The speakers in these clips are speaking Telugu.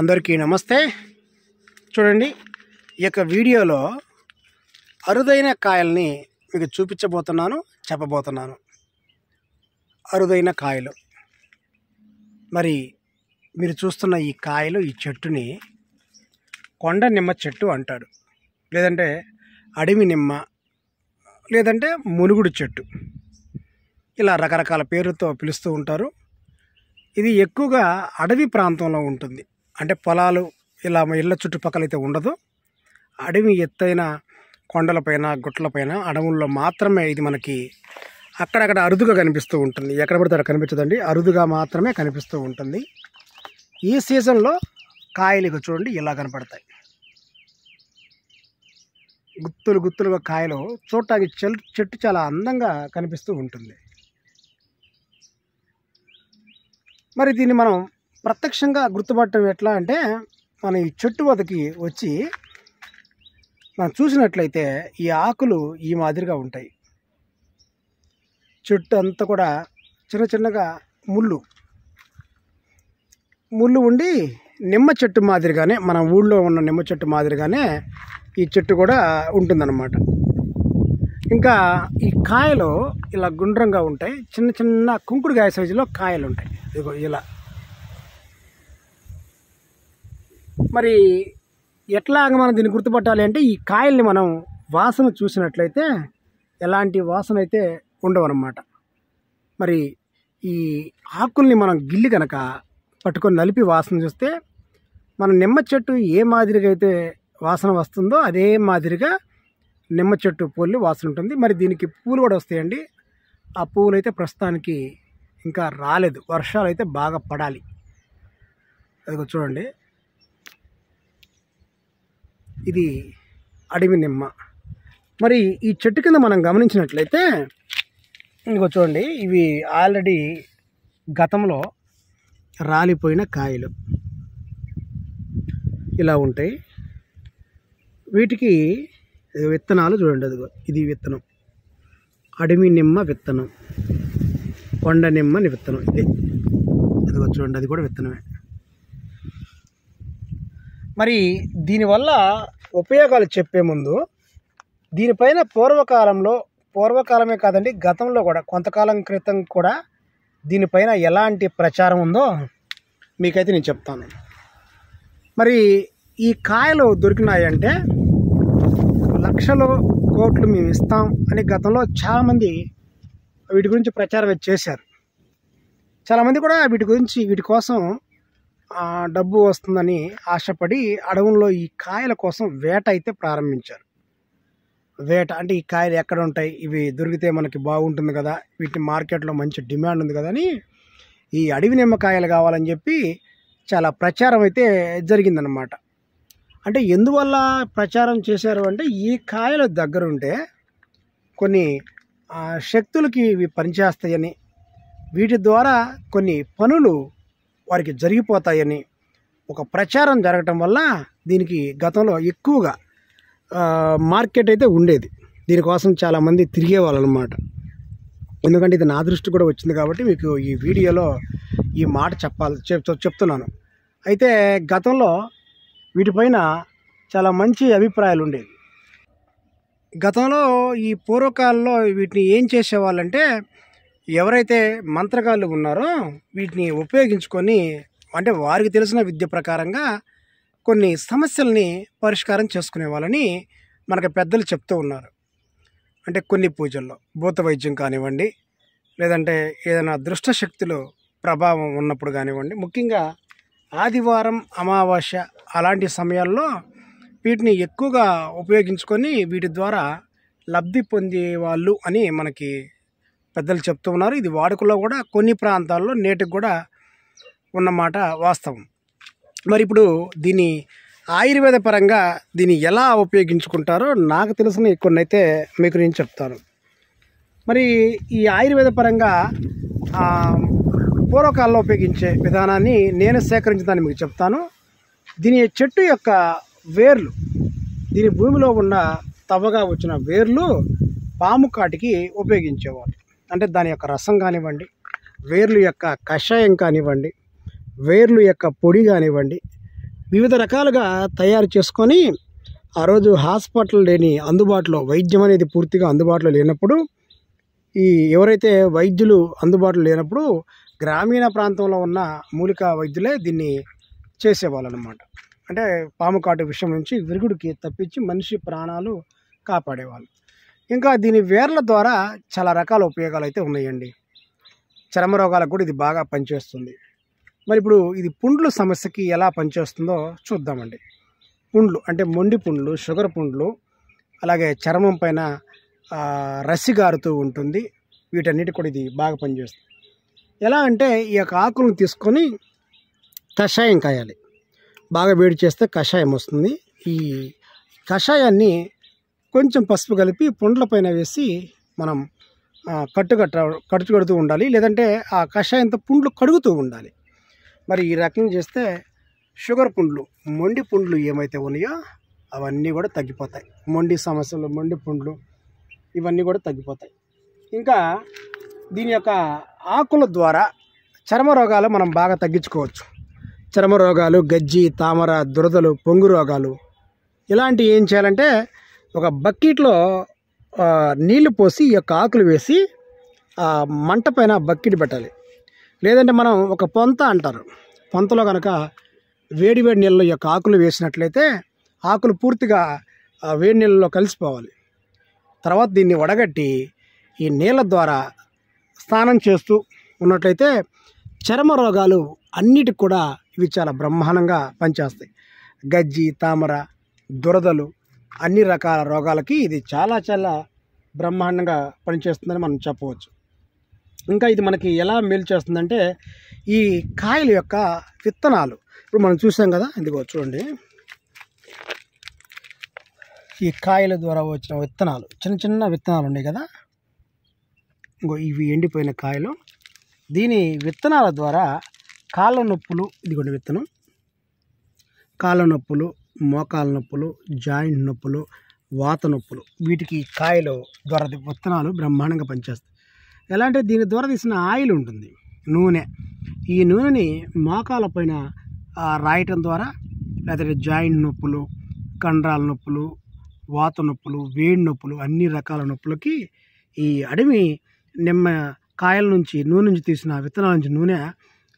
అందరికీ నమస్తే చూడండి ఈ యొక్క వీడియోలో అరుదైన కాయల్ని మీకు చూపించబోతున్నాను చెప్పబోతున్నాను అరుదైన కాయలు మరి మీరు చూస్తున్న ఈ కాయలు ఈ చెట్టుని కొండ నిమ్మ చెట్టు అంటాడు లేదంటే అడవి నిమ్మ లేదంటే మునుగుడు చెట్టు ఇలా రకరకాల పేర్లతో పిలుస్తూ ఉంటారు ఇది ఎక్కువగా అడవి ప్రాంతంలో ఉంటుంది అంటే పొలాలు ఇలా ఇళ్ళ చుట్టుపక్కల అయితే ఉండదు అడవి ఎత్తైన కొండలపైన గుట్టలపైన అడవుల్లో మాత్రమే ఇది మనకి అక్కడక్కడ అరుదుగా కనిపిస్తూ ఉంటుంది ఎక్కడ పడితే అక్కడ కనిపించదండి అరుదుగా మాత్రమే కనిపిస్తూ ఉంటుంది ఈ సీజన్లో కాయలు చూడండి ఇలా కనపడతాయి గుత్తులు గుత్తులుగా కాయలు చూడటానికి చెట్టు చాలా అందంగా కనిపిస్తూ ఉంటుంది మరి దీన్ని మనం ప్రత్యక్షంగా గుర్తుపట్టడం ఎట్లా అంటే మన ఈ చెట్టు వదకి వచ్చి మనం చూసినట్లయితే ఈ ఆకులు ఈ మాదిరిగా ఉంటాయి చెట్టు అంతా కూడా చిన్న చిన్నగా ముళ్ళు ముళ్ళు ఉండి నిమ్మ చెట్టు మాదిరిగానే మన ఊళ్ళో ఉన్న నిమ్మ చెట్టు మాదిరిగానే ఈ చెట్టు కూడా ఉంటుందన్నమాట ఇంకా ఈ కాయలు ఇలా గుండ్రంగా ఉంటాయి చిన్న చిన్న కుంకుడుకాయ సైజులో కాయలు ఉంటాయి ఇదిగో ఇలా మరి ఎట్లాగ మనం దీన్ని గుర్తుపట్టాలి అంటే ఈ కాయల్ని మనం వాసన చూసినట్లయితే ఎలాంటి వాసన అయితే ఉండవన్నమాట మరి ఈ ఆకుల్ని మనం గిల్లి కనుక పట్టుకొని నలిపి వాసన చూస్తే మన నిమ్మ చెట్టు ఏ మాదిరిగా అయితే వాసన వస్తుందో అదే మాదిరిగా నిమ్మ చెట్టు పూలు వాసన ఉంటుంది మరి దీనికి పూలు కూడా వస్తాయండి ఆ పువ్వులు అయితే ప్రస్తుతానికి ఇంకా రాలేదు వర్షాలు అయితే బాగా పడాలి అది చూడండి ఇది అడవి నిమ్మ మరి ఈ చెట్టు కింద మనం గమనించినట్లయితే ఇంకో చూడండి ఇవి ఆల్రెడీ గతంలో రాలిపోయిన కాయలు ఇలా ఉంటాయి వీటికి విత్తనాలు చూడండి అదిగో ఇది విత్తనం అడవి నిమ్మ విత్తనం కొండ నిమ్మ విత్తనం ఇది అదిగో చూడండి అది కూడా విత్తనమే మరి దీనివల్ల ఉపయోగాలు చెప్పే ముందు దీనిపైన పూర్వకాలంలో పూర్వకాలమే కాదండి గతంలో కూడా కొంతకాలం క్రితం కూడా దీనిపైన ఎలాంటి ప్రచారం ఉందో మీకైతే నేను చెప్తాను మరి ఈ కాయలు దొరికినాయంటే లక్షలు కోట్లు మేము ఇస్తాం అని గతంలో చాలామంది వీటి గురించి ప్రచారం చేశారు చాలామంది కూడా వీటి గురించి వీటి కోసం డబ్బు వస్తుందని ఆశపడి అడవుల్లో ఈ కాయల కోసం వేట అయితే ప్రారంభించారు వేట అంటే ఈ కాయలు ఎక్కడ ఉంటాయి ఇవి దొరికితే మనకి బాగుంటుంది కదా వీటి మార్కెట్లో మంచి డిమాండ్ ఉంది కదా అని ఈ అడవి నిమ్మకాయలు కావాలని చెప్పి చాలా ప్రచారం అయితే జరిగిందనమాట అంటే ఎందువల్ల ప్రచారం చేశారు అంటే ఈ కాయల దగ్గరుంటే కొన్ని శక్తులకి ఇవి పనిచేస్తాయని వీటి ద్వారా కొన్ని పనులు వారికి జరిగిపోతాయని ఒక ప్రచారం జరగటం వల్ల దీనికి గతంలో ఎక్కువగా మార్కెట్ అయితే ఉండేది దీనికోసం చాలామంది తిరిగేవాళ్ళు అనమాట ఎందుకంటే ఇది నా దృష్టి కూడా వచ్చింది కాబట్టి మీకు ఈ వీడియోలో ఈ మాట చెప్పాలి చెప్తున్నాను అయితే గతంలో వీటిపైన చాలా మంచి అభిప్రాయాలు ఉండేవి గతంలో ఈ పూర్వకాలంలో వీటిని ఏం చేసేవాళ్ళంటే ఎవరైతే మంత్రగాళ్ళు ఉన్నారో వీటిని ఉపయోగించుకొని అంటే వారికి తెలిసిన విద్య ప్రకారంగా కొన్ని సమస్యల్ని పరిష్కారం చేసుకునే వాళ్ళని మనకు పెద్దలు చెప్తూ ఉన్నారు అంటే కొన్ని పూజల్లో భూత వైద్యం కానివ్వండి లేదంటే ఏదైనా దృష్ట శక్తులు ప్రభావం ఉన్నప్పుడు కానివ్వండి ముఖ్యంగా ఆదివారం అమావాస్య అలాంటి సమయాల్లో వీటిని ఎక్కువగా ఉపయోగించుకొని వీటి ద్వారా లబ్ధి పొందే వాళ్ళు అని మనకి పెద్దలు చెప్తూ ఉన్నారు ఇది వాడుకలో కూడా కొన్ని ప్రాంతాల్లో నేటికి కూడా ఉన్నమాట వాస్తవం మరి ఇప్పుడు దీన్ని ఆయుర్వేద పరంగా దీన్ని ఎలా ఉపయోగించుకుంటారో నాకు తెలిసిన కొన్ని అయితే మీకు నేను చెప్తాను మరి ఈ ఆయుర్వేద పరంగా పూర్వకాల్లో ఉపయోగించే విధానాన్ని నేను సేకరించడానికి మీకు చెప్తాను దీని చెట్టు యొక్క వేర్లు దీని భూమిలో ఉన్న తవ్వగా వచ్చిన వేర్లు పాము కాటికి ఉపయోగించేవారు అంటే దాని యొక్క రసం కానివ్వండి వేర్లు యొక్క కషాయం కానివ్వండి వేర్లు యొక్క పొడి కానివ్వండి వివిధ రకాలుగా తయారు చేసుకొని ఆ రోజు హాస్పిటల్ లేని అందుబాటులో వైద్యం అనేది పూర్తిగా అందుబాటులో లేనప్పుడు ఈ ఎవరైతే వైద్యులు అందుబాటులో లేనప్పుడు గ్రామీణ ప్రాంతంలో ఉన్న మూలిక వైద్యులే దీన్ని చేసేవాళ్ళు అనమాట అంటే పాము కాటు విషయం నుంచి విరుగుడికి తప్పించి మనిషి ప్రాణాలు కాపాడేవాళ్ళు ఇంకా దీని వేర్ల ద్వారా చాలా రకాల ఉపయోగాలు అయితే ఉన్నాయండి చర్మ రోగాలకు కూడా ఇది బాగా పనిచేస్తుంది మరి ఇప్పుడు ఇది పుండ్లు సమస్యకి ఎలా పనిచేస్తుందో చూద్దామండి పుండ్లు అంటే మొండి పుండ్లు షుగర్ పుండ్లు అలాగే చర్మం పైన రసి గారుతూ ఉంటుంది వీటన్నిటి కూడా ఇది బాగా పనిచేస్తుంది ఎలా అంటే ఈ యొక్క ఆకులను తీసుకొని కషాయం కాయాలి బాగా వేడి చేస్తే కషాయం వస్తుంది ఈ కషాయాన్ని కొంచెం పసుపు కలిపి పుండ్ల పైన వేసి మనం కట్టు కట్ట కట్టు కడుతూ ఉండాలి లేదంటే ఆ కషాయంతో పుండ్లు కడుగుతూ ఉండాలి మరి ఈ రకంగా చేస్తే షుగర్ పుండ్లు మొండి పుండ్లు ఏమైతే ఉన్నాయో అవన్నీ కూడా తగ్గిపోతాయి మొండి సమస్యలు మొండి పుండ్లు ఇవన్నీ కూడా తగ్గిపోతాయి ఇంకా దీని యొక్క ఆకుల ద్వారా చర్మ రోగాలు మనం బాగా తగ్గించుకోవచ్చు చర్మ రోగాలు గజ్జి తామర దురదలు పొంగు రోగాలు ఇలాంటివి ఏం చేయాలంటే ఒక బకెట్లో నీళ్లు పోసి ఈ యొక్క ఆకులు వేసి మంట పైన బకెట్ పెట్టాలి లేదంటే మనం ఒక పొంత అంటారు పొంతలో కనుక వేడి వేడి నీళ్ళలో యొక్క ఆకులు వేసినట్లయితే ఆకులు పూర్తిగా వేడి నీళ్ళలో కలిసిపోవాలి తర్వాత దీన్ని వడగట్టి ఈ నీళ్ళ ద్వారా స్నానం చేస్తూ ఉన్నట్లయితే చర్మ రోగాలు అన్నిటికి కూడా ఇవి చాలా బ్రహ్మాండంగా పనిచేస్తాయి గజ్జి తామర దురదలు అన్ని రకాల రోగాలకి ఇది చాలా చాలా బ్రహ్మాండంగా పనిచేస్తుందని మనం చెప్పవచ్చు ఇంకా ఇది మనకి ఎలా మేలు చేస్తుందంటే ఈ కాయల యొక్క విత్తనాలు ఇప్పుడు మనం చూసాం కదా ఇదిగో చూడండి ఈ కాయల ద్వారా వచ్చిన విత్తనాలు చిన్న చిన్న విత్తనాలు ఉన్నాయి కదా ఇంకో ఇవి ఎండిపోయిన కాయలు దీని విత్తనాల ద్వారా కాళ్ళ నొప్పులు ఇదిగోండి విత్తనం కాళ్ళ నొప్పులు మోకాల నొప్పులు జాయింట్ నొప్పులు వాత నొప్పులు వీటికి కాయలు దొరది విత్తనాలు బ్రహ్మాండంగా పనిచేస్తాయి ఎలా అంటే దీని ద్వారా తీసిన ఆయిల్ ఉంటుంది నూనె ఈ నూనెని మోకాల పైన రాయటం ద్వారా లేదంటే జాయింట్ నొప్పులు కండరాల నొప్పులు వాత నొప్పులు వేడి నొప్పులు అన్ని రకాల నొప్పులకి ఈ అడవి నిమ్మ కాయల నుంచి నూనె నుంచి తీసిన విత్తనాల నుంచి నూనె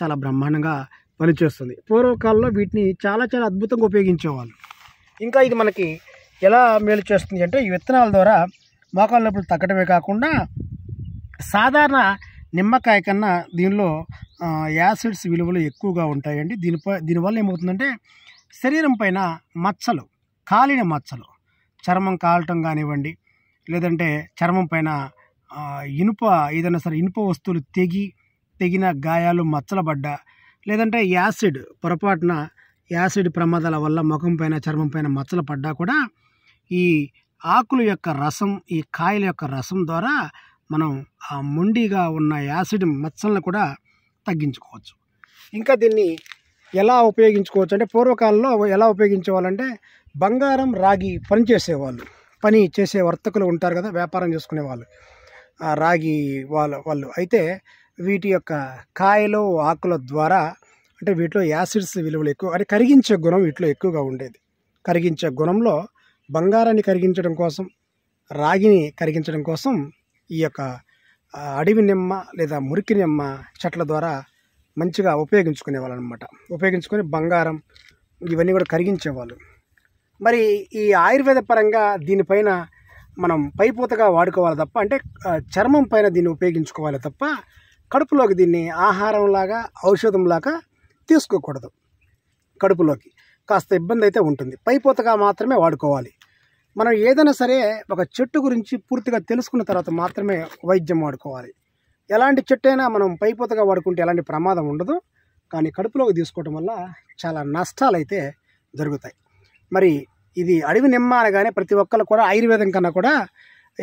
చాలా బ్రహ్మాండంగా పనిచేస్తుంది పూర్వకాలంలో వీటిని చాలా చాలా అద్భుతంగా ఉపయోగించేవాళ్ళు ఇంకా ఇది మనకి ఎలా మేలు చేస్తుంది అంటే ఈ విత్తనాల ద్వారా మోకాల నొప్పులు తగ్గడమే కాకుండా సాధారణ నిమ్మకాయ కన్నా దీనిలో యాసిడ్స్ విలువలు ఎక్కువగా ఉంటాయండి దీనిపై దీనివల్ల ఏమవుతుందంటే శరీరం పైన మచ్చలు కాలిన మచ్చలు చర్మం కాలటం కానివ్వండి లేదంటే చర్మం పైన ఇనుప ఏదైనా సరే ఇనుప వస్తువులు తెగి తెగిన గాయాలు మచ్చల పడ్డ లేదంటే యాసిడ్ పొరపాటున యాసిడ్ ప్రమాదాల వల్ల ముఖం పైన చర్మం పైన మచ్చలు పడ్డా కూడా ఈ ఆకుల యొక్క రసం ఈ కాయల యొక్క రసం ద్వారా మనం ఆ మొండిగా ఉన్న యాసిడ్ మచ్చలను కూడా తగ్గించుకోవచ్చు ఇంకా దీన్ని ఎలా ఉపయోగించుకోవచ్చు అంటే పూర్వకాలంలో ఎలా ఉపయోగించేవాళ్ళంటే బంగారం రాగి పని చేసేవాళ్ళు పని చేసే వర్తకులు ఉంటారు కదా వ్యాపారం చేసుకునే వాళ్ళు రాగి వాళ్ళు వాళ్ళు అయితే వీటి యొక్క కాయలు ఆకుల ద్వారా అంటే వీటిలో యాసిడ్స్ విలువలు ఎక్కువ అని కరిగించే గుణం వీటిలో ఎక్కువగా ఉండేది కరిగించే గుణంలో బంగారాన్ని కరిగించడం కోసం రాగిని కరిగించడం కోసం ఈ యొక్క అడవి నిమ్మ లేదా మురికి నిమ్మ చెట్ల ద్వారా మంచిగా ఉపయోగించుకునేవాళ్ళు అనమాట ఉపయోగించుకొని బంగారం ఇవన్నీ కూడా కరిగించేవాళ్ళు మరి ఈ ఆయుర్వేద పరంగా దీనిపైన మనం పైపూతగా వాడుకోవాలి తప్ప అంటే చర్మం పైన దీన్ని ఉపయోగించుకోవాలి తప్ప కడుపులోకి దీన్ని ఆహారంలాగా ఔషధంలాగా తీసుకోకూడదు కడుపులోకి కాస్త ఇబ్బంది అయితే ఉంటుంది పైపోతగా మాత్రమే వాడుకోవాలి మనం ఏదైనా సరే ఒక చెట్టు గురించి పూర్తిగా తెలుసుకున్న తర్వాత మాత్రమే వైద్యం వాడుకోవాలి ఎలాంటి చెట్టు అయినా మనం పైపోతగా వాడుకుంటే ఎలాంటి ప్రమాదం ఉండదు కానీ కడుపులోకి తీసుకోవటం వల్ల చాలా నష్టాలు అయితే జరుగుతాయి మరి ఇది అడవి నిమ్మ అనగానే ప్రతి ఒక్కరు కూడా ఆయుర్వేదం కన్నా కూడా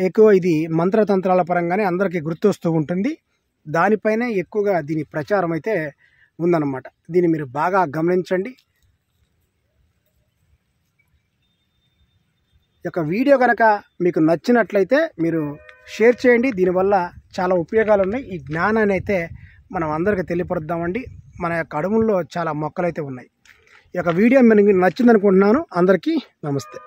ఎక్కువ ఇది మంత్రతంత్రాల పరంగానే అందరికీ గుర్తొస్తూ ఉంటుంది దానిపైనే ఎక్కువగా దీని ప్రచారం అయితే ఉందన్నమాట దీన్ని మీరు బాగా గమనించండి యొక్క వీడియో కనుక మీకు నచ్చినట్లయితే మీరు షేర్ చేయండి దీనివల్ల చాలా ఉపయోగాలు ఉన్నాయి ఈ జ్ఞానాన్ని అయితే మనం అందరికీ తెలియపరుద్దామండి మన యొక్క అడవుల్లో చాలా మొక్కలు అయితే ఉన్నాయి ఈ యొక్క వీడియో మీకు నచ్చిందనుకుంటున్నాను అందరికీ నమస్తే